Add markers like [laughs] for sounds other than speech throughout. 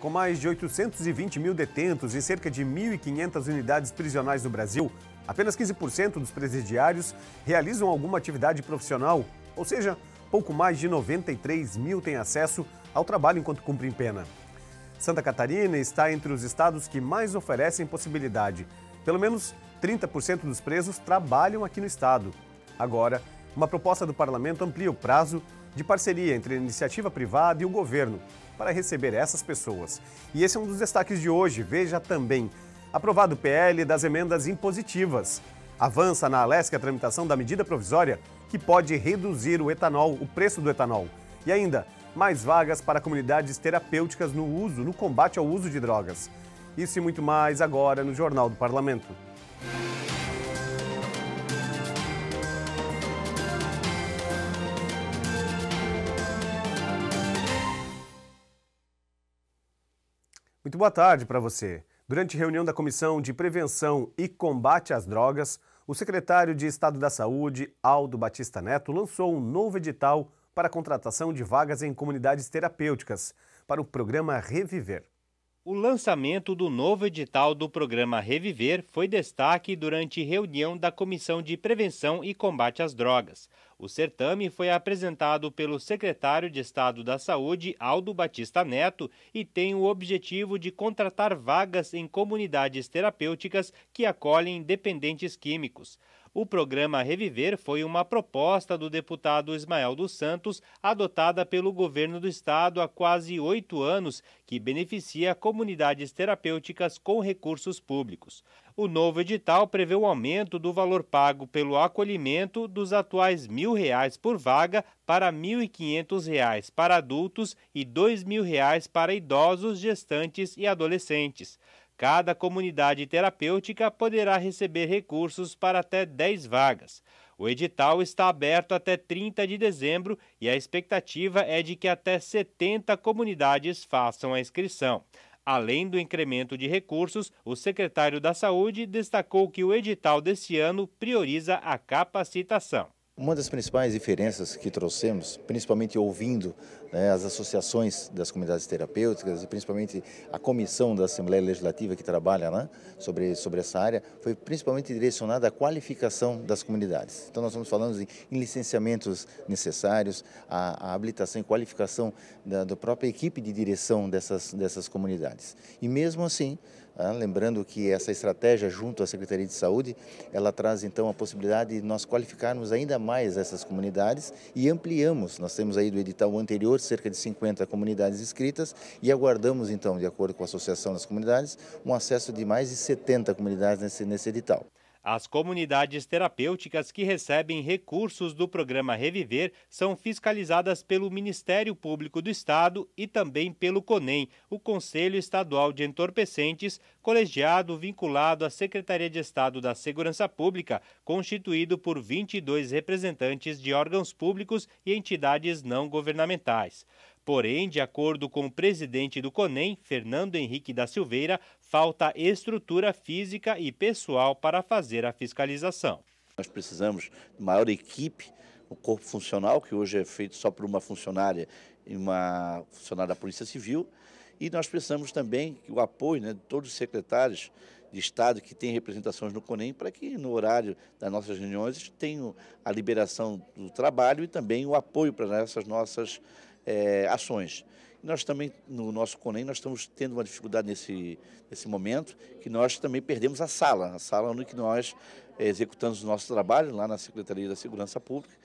Com mais de 820 mil detentos e cerca de 1.500 unidades prisionais no Brasil, apenas 15% dos presidiários realizam alguma atividade profissional, ou seja, pouco mais de 93 mil têm acesso ao trabalho enquanto cumprem pena. Santa Catarina está entre os estados que mais oferecem possibilidade. Pelo menos 30% dos presos trabalham aqui no estado. Agora, uma proposta do parlamento amplia o prazo de parceria entre a iniciativa privada e o governo para receber essas pessoas. E esse é um dos destaques de hoje. Veja também. Aprovado o PL das emendas impositivas. Avança na Alesc a tramitação da medida provisória que pode reduzir o etanol, o preço do etanol. E ainda, mais vagas para comunidades terapêuticas no uso, no combate ao uso de drogas. Isso e muito mais agora no Jornal do Parlamento. Muito boa tarde para você. Durante reunião da Comissão de Prevenção e Combate às Drogas, o secretário de Estado da Saúde, Aldo Batista Neto, lançou um novo edital para a contratação de vagas em comunidades terapêuticas para o programa Reviver. O lançamento do novo edital do programa Reviver foi destaque durante reunião da Comissão de Prevenção e Combate às Drogas. O certame foi apresentado pelo secretário de Estado da Saúde, Aldo Batista Neto, e tem o objetivo de contratar vagas em comunidades terapêuticas que acolhem dependentes químicos. O programa Reviver foi uma proposta do deputado Ismael dos Santos, adotada pelo governo do estado há quase oito anos, que beneficia comunidades terapêuticas com recursos públicos. O novo edital prevê o aumento do valor pago pelo acolhimento dos atuais R$ reais por vaga para R$ reais para adultos e R$ reais para idosos, gestantes e adolescentes. Cada comunidade terapêutica poderá receber recursos para até 10 vagas. O edital está aberto até 30 de dezembro e a expectativa é de que até 70 comunidades façam a inscrição. Além do incremento de recursos, o secretário da Saúde destacou que o edital deste ano prioriza a capacitação. Uma das principais diferenças que trouxemos, principalmente ouvindo né, as associações das comunidades terapêuticas e principalmente a comissão da Assembleia Legislativa que trabalha né, sobre, sobre essa área, foi principalmente direcionada à qualificação das comunidades. Então nós estamos falando de, em licenciamentos necessários, a, a habilitação e qualificação da, da própria equipe de direção dessas, dessas comunidades. E mesmo assim, ah, lembrando que essa estratégia junto à Secretaria de Saúde, ela traz então a possibilidade de nós qualificarmos ainda mais essas comunidades e ampliamos. Nós temos aí do edital anterior cerca de 50 comunidades inscritas e aguardamos então, de acordo com a Associação das Comunidades, um acesso de mais de 70 comunidades nesse, nesse edital. As comunidades terapêuticas que recebem recursos do programa Reviver são fiscalizadas pelo Ministério Público do Estado e também pelo CONEM, o Conselho Estadual de Entorpecentes, colegiado vinculado à Secretaria de Estado da Segurança Pública, constituído por 22 representantes de órgãos públicos e entidades não governamentais. Porém, de acordo com o presidente do CONEM, Fernando Henrique da Silveira, falta estrutura física e pessoal para fazer a fiscalização. Nós precisamos de maior equipe o corpo funcional, que hoje é feito só por uma funcionária e uma funcionária da Polícia Civil. E nós precisamos também que o apoio né, de todos os secretários de Estado que têm representações no CONEM para que no horário das nossas reuniões tenham a liberação do trabalho e também o apoio para essas nossas é, ações. Nós também, no nosso CONEM, nós estamos tendo uma dificuldade nesse, nesse momento, que nós também perdemos a sala, a sala onde nós eh, executamos o nosso trabalho lá na Secretaria da Segurança Pública.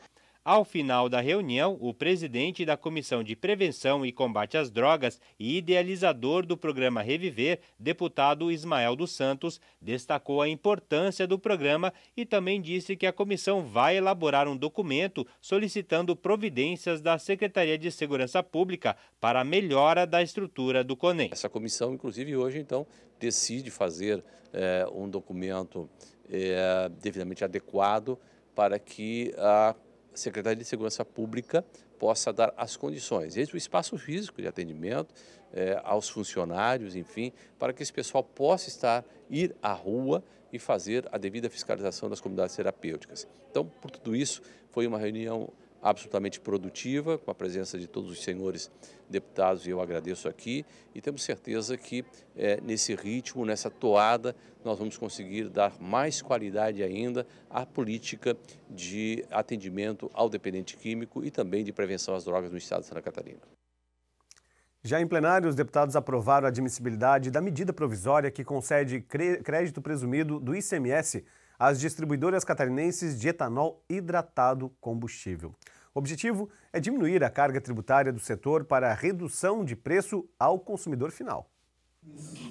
Ao final da reunião, o presidente da Comissão de Prevenção e Combate às Drogas e idealizador do programa Reviver, deputado Ismael dos Santos, destacou a importância do programa e também disse que a comissão vai elaborar um documento solicitando providências da Secretaria de Segurança Pública para a melhora da estrutura do CONEM. Essa comissão, inclusive, hoje, então, decide fazer é, um documento é, devidamente adequado para que a Secretaria de Segurança Pública possa dar as condições, desde é o espaço físico de atendimento, é, aos funcionários, enfim, para que esse pessoal possa estar, ir à rua e fazer a devida fiscalização das comunidades terapêuticas. Então, por tudo isso, foi uma reunião absolutamente produtiva, com a presença de todos os senhores deputados, e eu agradeço aqui. E temos certeza que é, nesse ritmo, nessa toada, nós vamos conseguir dar mais qualidade ainda à política de atendimento ao dependente químico e também de prevenção às drogas no Estado de Santa Catarina. Já em plenário, os deputados aprovaram a admissibilidade da medida provisória que concede crédito presumido do ICMS às distribuidoras catarinenses de etanol hidratado combustível. O objetivo é diminuir a carga tributária do setor para a redução de preço ao consumidor final.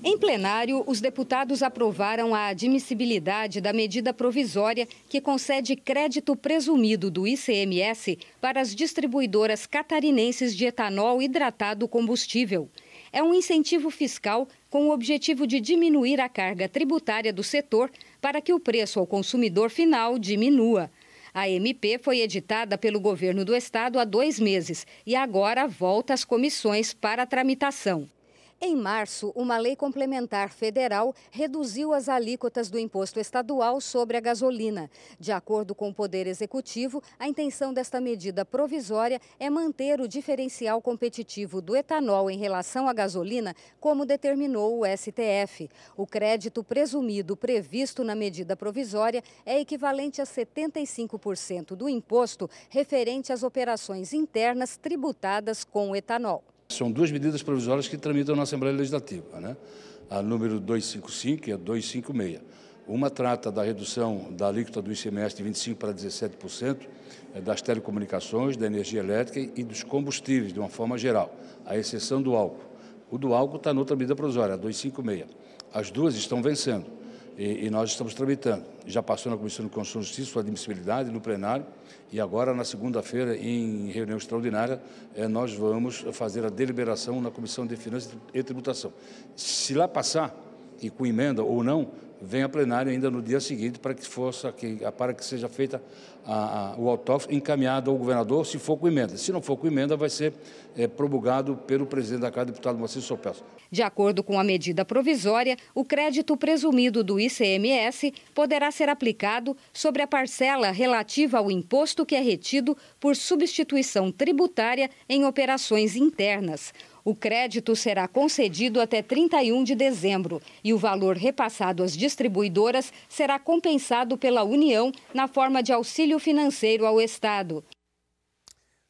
Em plenário, os deputados aprovaram a admissibilidade da medida provisória que concede crédito presumido do ICMS para as distribuidoras catarinenses de etanol hidratado combustível. É um incentivo fiscal com o objetivo de diminuir a carga tributária do setor para que o preço ao consumidor final diminua. A MP foi editada pelo governo do estado há dois meses e agora volta às comissões para tramitação. Em março, uma lei complementar federal reduziu as alíquotas do imposto estadual sobre a gasolina. De acordo com o Poder Executivo, a intenção desta medida provisória é manter o diferencial competitivo do etanol em relação à gasolina, como determinou o STF. O crédito presumido previsto na medida provisória é equivalente a 75% do imposto referente às operações internas tributadas com etanol. São duas medidas provisórias que tramitam na Assembleia Legislativa, né? a número 255 e a 256. Uma trata da redução da alíquota do ICMS de 25% para 17% é, das telecomunicações, da energia elétrica e dos combustíveis, de uma forma geral, à exceção do álcool. O do álcool está noutra medida provisória, a 256. As duas estão vencendo. E, e, nós estamos tramitando. Já passou na Comissão de Constituição e Justiça sua admissibilidade no plenário e agora, na segunda-feira, em reunião extraordinária, eh, nós vamos fazer a deliberação na Comissão de Finanças e Tributação. Se lá passar, e com emenda ou não, venha a plenário ainda no dia seguinte para que, fosse, para que seja feita a, a, o autógrafo encaminhado ao governador, se for com emenda. Se não for com emenda, vai ser é, promulgado pelo presidente da câmara deputado Moacir Sopesso. De acordo com a medida provisória, o crédito presumido do ICMS poderá ser aplicado sobre a parcela relativa ao imposto que é retido por substituição tributária em operações internas. O crédito será concedido até 31 de dezembro e o valor repassado às distribuidoras será compensado pela União na forma de auxílio financeiro ao Estado.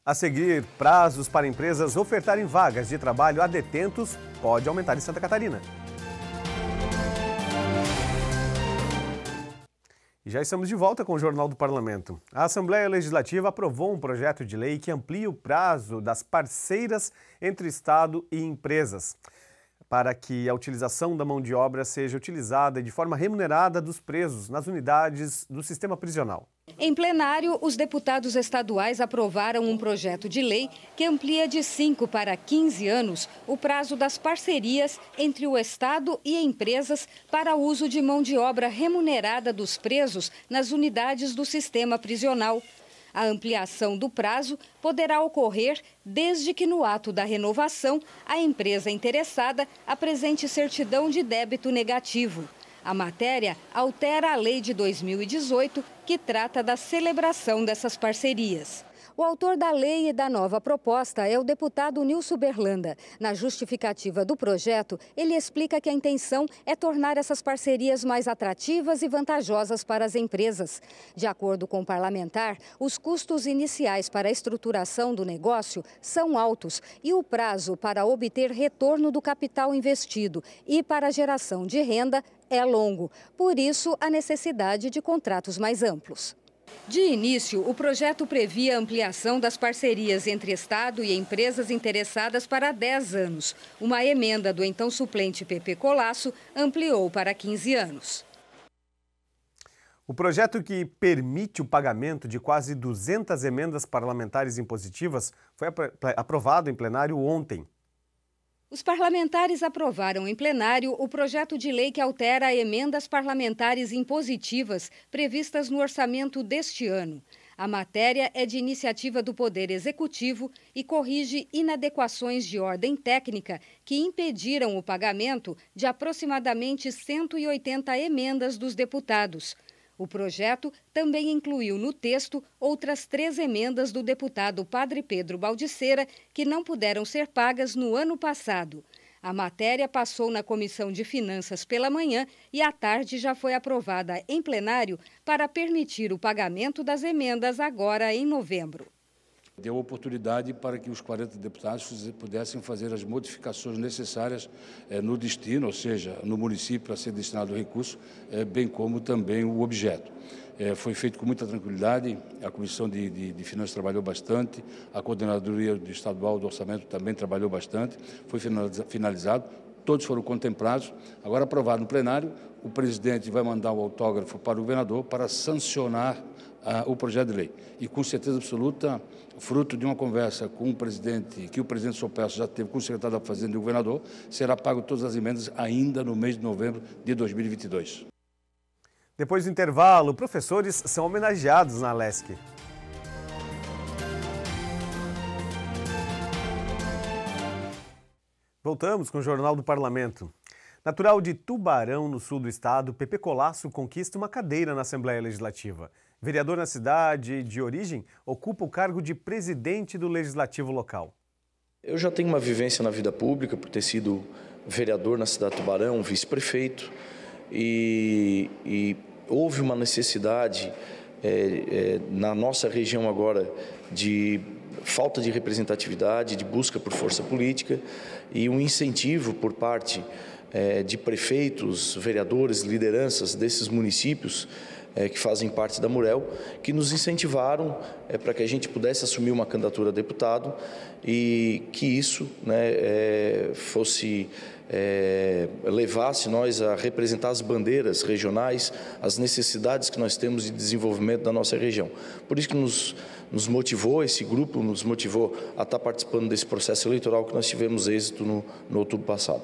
A seguir, prazos para empresas ofertarem vagas de trabalho a detentos pode aumentar em Santa Catarina. E já estamos de volta com o Jornal do Parlamento. A Assembleia Legislativa aprovou um projeto de lei que amplia o prazo das parceiras entre Estado e empresas, para que a utilização da mão de obra seja utilizada de forma remunerada dos presos nas unidades do sistema prisional. Em plenário, os deputados estaduais aprovaram um projeto de lei que amplia de 5 para 15 anos o prazo das parcerias entre o Estado e empresas para uso de mão de obra remunerada dos presos nas unidades do sistema prisional. A ampliação do prazo poderá ocorrer desde que no ato da renovação a empresa interessada apresente certidão de débito negativo. A matéria altera a lei de 2018, que trata da celebração dessas parcerias. O autor da lei e da nova proposta é o deputado Nilson Berlanda. Na justificativa do projeto, ele explica que a intenção é tornar essas parcerias mais atrativas e vantajosas para as empresas. De acordo com o parlamentar, os custos iniciais para a estruturação do negócio são altos e o prazo para obter retorno do capital investido e para a geração de renda é longo. Por isso, a necessidade de contratos mais amplos. De início, o projeto previa a ampliação das parcerias entre Estado e empresas interessadas para 10 anos. Uma emenda do então suplente PP Colasso ampliou para 15 anos. O projeto que permite o pagamento de quase 200 emendas parlamentares impositivas foi aprovado em plenário ontem. Os parlamentares aprovaram em plenário o projeto de lei que altera emendas parlamentares impositivas previstas no orçamento deste ano. A matéria é de iniciativa do Poder Executivo e corrige inadequações de ordem técnica que impediram o pagamento de aproximadamente 180 emendas dos deputados. O projeto também incluiu no texto outras três emendas do deputado Padre Pedro Baldiceira, que não puderam ser pagas no ano passado. A matéria passou na Comissão de Finanças pela manhã e à tarde já foi aprovada em plenário para permitir o pagamento das emendas agora em novembro. Deu oportunidade para que os 40 deputados pudessem fazer as modificações necessárias eh, no destino, ou seja, no município a ser destinado o recurso, eh, bem como também o objeto. É, foi feito com muita tranquilidade, a Comissão de, de, de, Finanças trabalhou bastante, a Coordenadoria Estadual do Orçamento também trabalhou bastante, foi finalizado, todos foram contemplados. Agora, aprovado no plenário, o presidente vai mandar o autógrafo para o governador para sancionar ah, o projeto de lei. E, com certeza absoluta, fruto de uma conversa com o presidente, que o presidente Sopesso já teve com o secretário da Fazenda e o governador, será pago todas as emendas ainda no mês de novembro de 2022. Depois do intervalo, professores são homenageados na LESC. Voltamos com o Jornal do Parlamento. Natural de Tubarão, no sul do estado, Pepe Colasso conquista uma cadeira na Assembleia Legislativa. Vereador na cidade de origem, ocupa o cargo de presidente do legislativo local. Eu já tenho uma vivência na vida pública por ter sido vereador na cidade de Tubarão, vice-prefeito, e, e, houve uma necessidade é, é, na nossa região agora de falta de representatividade, de busca por força política e um incentivo por parte é, de prefeitos, vereadores, lideranças desses municípios é, que fazem parte da Murel, que nos incentivaram é, para que a gente pudesse assumir uma candidatura a deputado e que isso né, é, fosse é, levasse nós a representar as bandeiras regionais, as necessidades que nós temos de desenvolvimento da nossa região. Por isso que nos, nos motivou, esse grupo nos motivou a estar participando desse processo eleitoral que nós tivemos êxito no, no outubro passado.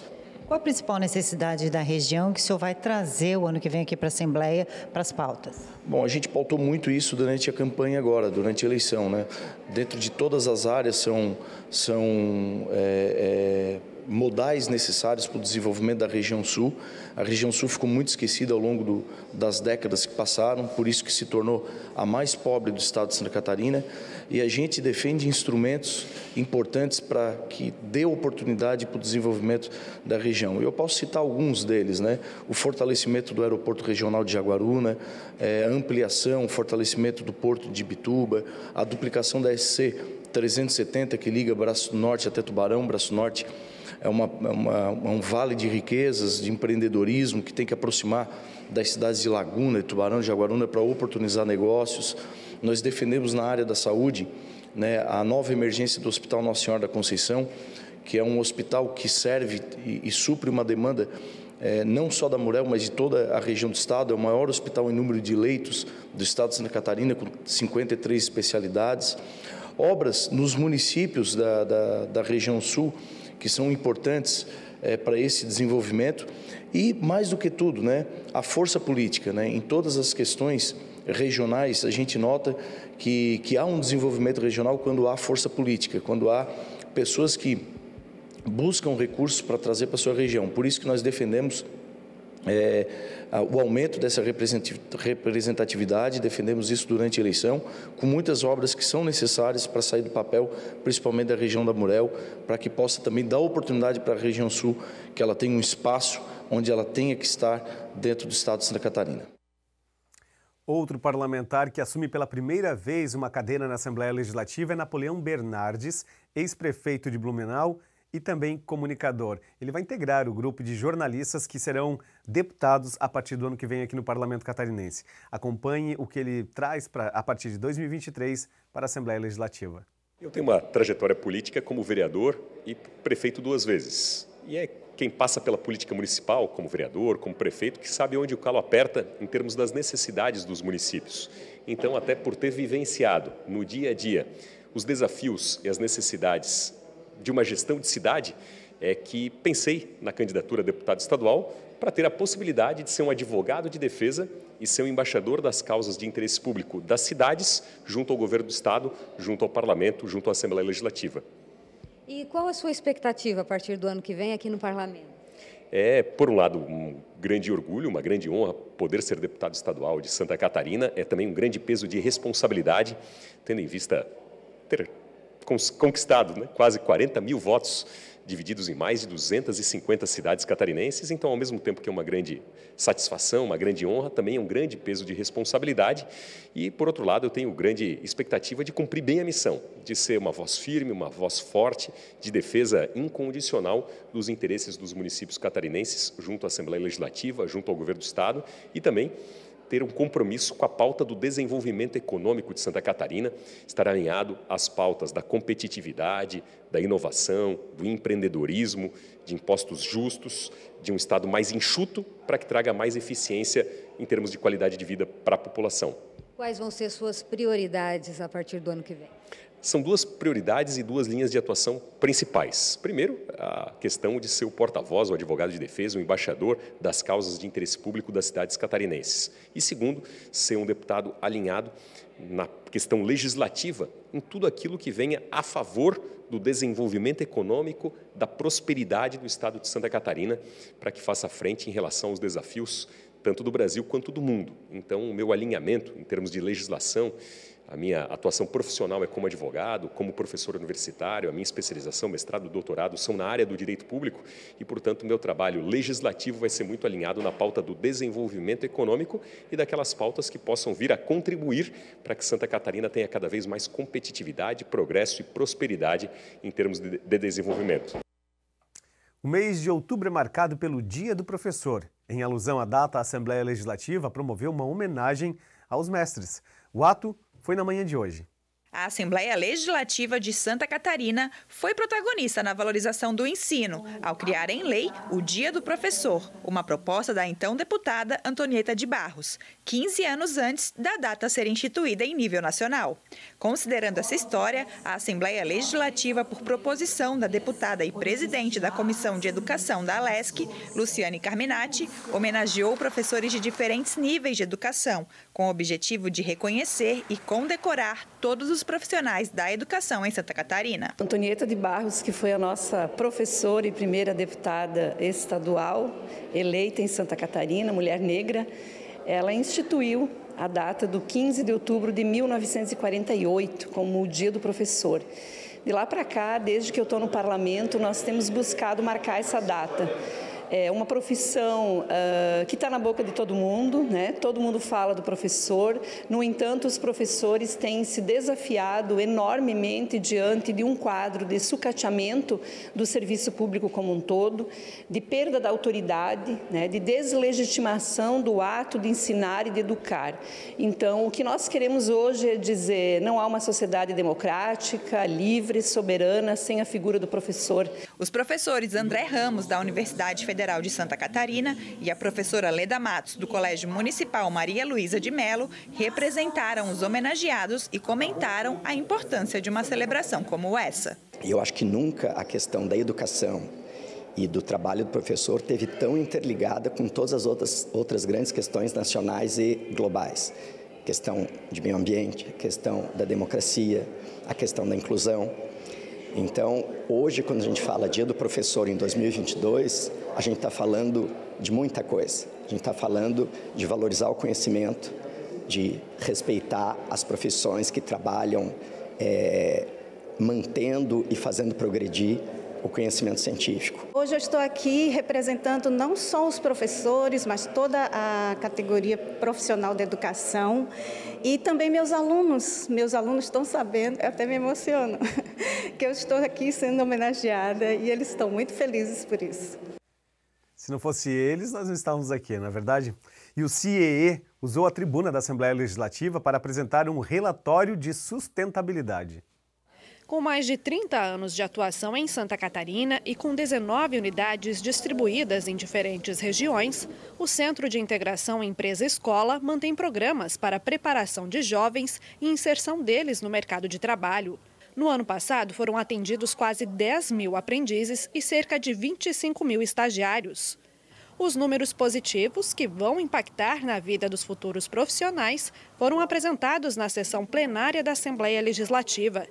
Qual a principal necessidade da região que o senhor vai trazer o ano que vem aqui para a Assembleia, para as pautas? Bom, a gente pautou muito isso durante a campanha agora, durante a eleição. Né? Dentro de todas as áreas são, são é, é modais necessários para o desenvolvimento da região sul. A região sul ficou muito esquecida ao longo do, das décadas que passaram, por isso que se tornou a mais pobre do estado de Santa Catarina. E a gente defende instrumentos importantes para que dê oportunidade para o desenvolvimento da região. Eu posso citar alguns deles, né? O fortalecimento do aeroporto regional de Jaguaruna, né? é, ampliação, fortalecimento do porto de Bituba, a duplicação da SC 370 que liga Braço Norte até Tubarão, Braço Norte é, uma, é uma, é um vale de riquezas, de empreendedorismo que tem que aproximar das cidades de Laguna, de Tubarão, de Jaguaruna para oportunizar negócios. Nós defendemos na área da saúde né, a nova emergência do Hospital Nossa Senhora da Conceição, que é um hospital que serve e, e supre uma demanda é, não só da Murel, mas de toda a região do estado. É o maior hospital em número de leitos do estado de Santa Catarina, com 53 especialidades. Obras nos municípios da, da, da região sul, que são importantes é, para esse desenvolvimento e, mais do que tudo, né, a força política. Né, em todas as questões regionais, a gente nota que, que há um desenvolvimento regional quando há força política, quando há pessoas que buscam recursos para trazer para a sua região. Por isso que nós defendemos é, o aumento dessa representatividade, defendemos isso durante a eleição, com muitas obras que são necessárias para sair do papel, principalmente da região da Murel, para que possa também dar oportunidade para a região sul, que ela tenha um espaço onde ela tenha que estar dentro do estado de Santa Catarina. Outro parlamentar que assume pela primeira vez uma cadeira na Assembleia Legislativa é Napoleão Bernardes, ex-prefeito de Blumenau e também comunicador. Ele vai integrar o grupo de jornalistas que serão deputados a partir do ano que vem aqui no Parlamento Catarinense. Acompanhe o que ele traz pra, a partir de 2023 para a Assembleia Legislativa. Eu tenho uma trajetória política como vereador e prefeito duas vezes. E é quem passa pela política municipal, como vereador, como prefeito, que sabe onde o calo aperta em termos das necessidades dos municípios. Então, até por ter vivenciado no dia a dia os desafios e as necessidades de uma gestão de cidade é que pensei na candidatura a deputado estadual para ter a possibilidade de ser um advogado de defesa e ser um embaixador das causas de interesse público das cidades, junto ao governo do Estado, junto ao Parlamento, junto à Assembleia Legislativa. E qual a sua expectativa a partir do ano que vem aqui no Parlamento? É, por um lado, um grande orgulho, uma grande honra poder ser deputado estadual de Santa Catarina. É também um grande peso de responsabilidade, tendo em vista ter conquistado né, quase 40 mil votos, divididos em mais de 250 cidades catarinenses. Então, ao mesmo tempo que é uma grande satisfação, uma grande honra, também é um grande peso de responsabilidade. E, por outro lado, eu tenho grande expectativa de cumprir bem a missão, de ser uma voz firme, uma voz forte, de defesa incondicional dos interesses dos municípios catarinenses junto à Assembleia Legislativa, junto ao Governo do Estado e também ter um compromisso com a pauta do desenvolvimento econômico de Santa Catarina, estar alinhado às pautas da competitividade, da inovação, do empreendedorismo, de impostos justos, de um Estado mais enxuto para que traga mais eficiência em termos de qualidade de vida para a população. Quais vão ser suas prioridades a partir do ano que vem? são duas prioridades e duas linhas de atuação principais. Primeiro, a questão de ser o porta-voz, o advogado de defesa, o embaixador das causas de interesse público das cidades catarinenses. E segundo, ser um deputado alinhado na questão legislativa em tudo aquilo que venha a favor do desenvolvimento econômico, da prosperidade do Estado de Santa Catarina, para que faça frente em relação aos desafios tanto do Brasil quanto do mundo. Então, o meu alinhamento em termos de legislação, a minha atuação profissional é como advogado, como professor universitário, a minha especialização, mestrado, doutorado são na área do direito público e, portanto, meu trabalho legislativo vai ser muito alinhado na pauta do desenvolvimento econômico e daquelas pautas que possam vir a contribuir para que Santa Catarina tenha cada vez mais competitividade, progresso e prosperidade em termos de, de desenvolvimento. O mês de outubro é marcado pelo Dia do Professor. Em alusão à data, a Assembleia Legislativa promoveu uma homenagem aos mestres. O ato foi na manhã de hoje. A Assembleia Legislativa de Santa Catarina foi protagonista na valorização do ensino, ao criar em lei o Dia do Professor, uma proposta da então deputada Antonieta de Barros, 15 anos antes da data ser instituída em nível nacional. Considerando essa história, a Assembleia Legislativa, por proposição da deputada e presidente da Comissão de Educação da Alesc, Luciane Carminati, homenageou professores de diferentes níveis de educação, com o objetivo de reconhecer e condecorar todos os profissionais da educação em Santa Catarina. Antonieta de Barros, que foi a nossa professora e primeira deputada estadual eleita em Santa Catarina, mulher negra, ela instituiu a data do 15 de outubro de 1948 como o Dia do Professor. De lá para cá, desde que eu estou no parlamento, nós temos buscado marcar essa data é uma profissão uh, que está na boca de todo mundo, né? todo mundo fala do professor, no entanto, os professores têm se desafiado enormemente diante de um quadro de sucateamento do serviço público como um todo, de perda da autoridade, né? de deslegitimação do ato de ensinar e de educar. Então, o que nós queremos hoje é dizer: não há uma sociedade democrática, livre, soberana, sem a figura do professor. Os professores André Ramos, da Universidade Federal, Federal de Santa Catarina, e a professora Leda Matos, do Colégio Municipal Maria Luísa de Melo, representaram os homenageados e comentaram a importância de uma celebração como essa. Eu acho que nunca a questão da educação e do trabalho do professor teve tão interligada com todas as outras, outras grandes questões nacionais e globais. Questão de meio ambiente, questão da democracia, a questão da inclusão. Então, hoje, quando a gente fala Dia do Professor em 2022, a gente está falando de muita coisa. A gente está falando de valorizar o conhecimento, de respeitar as profissões que trabalham é, mantendo e fazendo progredir o conhecimento científico. Hoje eu estou aqui representando não só os professores, mas toda a categoria profissional da educação e também meus alunos. Meus alunos estão sabendo, eu até me emociono, [laughs] que eu estou aqui sendo homenageada e eles estão muito felizes por isso. Se não fosse eles, nós não estávamos aqui, na é verdade. E o CIEE usou a tribuna da Assembleia Legislativa para apresentar um relatório de sustentabilidade. Com mais de 30 anos de atuação em Santa Catarina e com 19 unidades distribuídas em diferentes regiões, o Centro de Integração Empresa-Escola mantém programas para preparação de jovens e inserção deles no mercado de trabalho. No ano passado, foram atendidos quase 10 mil aprendizes e cerca de 25 mil estagiários. Os números positivos que vão impactar na vida dos futuros profissionais foram apresentados na sessão plenária da Assembleia Legislativa.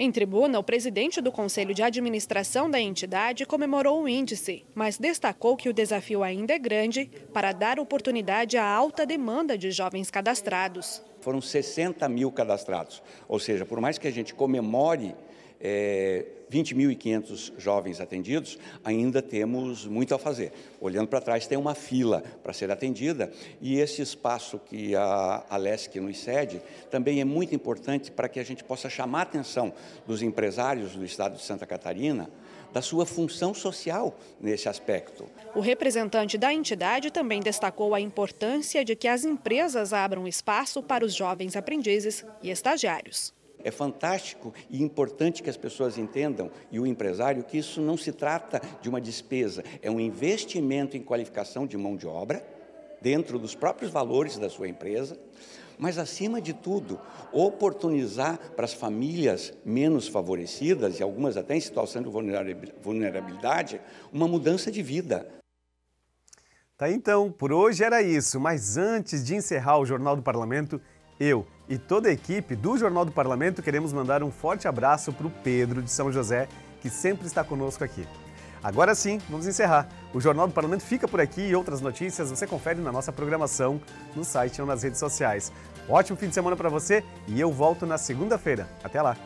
Em tribuna, o presidente do Conselho de Administração da entidade comemorou o índice, mas destacou que o desafio ainda é grande para dar oportunidade à alta demanda de jovens cadastrados. Foram 60 mil cadastrados, ou seja, por mais que a gente comemore é, 20.500 jovens atendidos, ainda temos muito a fazer. Olhando para trás, tem uma fila para ser atendida, e esse espaço que a Alesc nos cede também é muito importante para que a gente possa chamar a atenção dos empresários do estado de Santa Catarina da sua função social nesse aspecto. O representante da entidade também destacou a importância de que as empresas abram espaço para os jovens aprendizes e estagiários. É fantástico e importante que as pessoas entendam, e o empresário, que isso não se trata de uma despesa, é um investimento em qualificação de mão de obra, dentro dos próprios valores da sua empresa, mas, acima de tudo, oportunizar para as famílias menos favorecidas, e algumas até em situação de vulnerabilidade, uma mudança de vida. Tá então, por hoje era isso, mas antes de encerrar o Jornal do Parlamento, eu e toda a equipe do Jornal do Parlamento queremos mandar um forte abraço para o Pedro de São José, que sempre está conosco aqui. Agora sim, vamos encerrar. O Jornal do Parlamento fica por aqui e outras notícias você confere na nossa programação, no site ou nas redes sociais. Ótimo fim de semana para você e eu volto na segunda-feira. Até lá!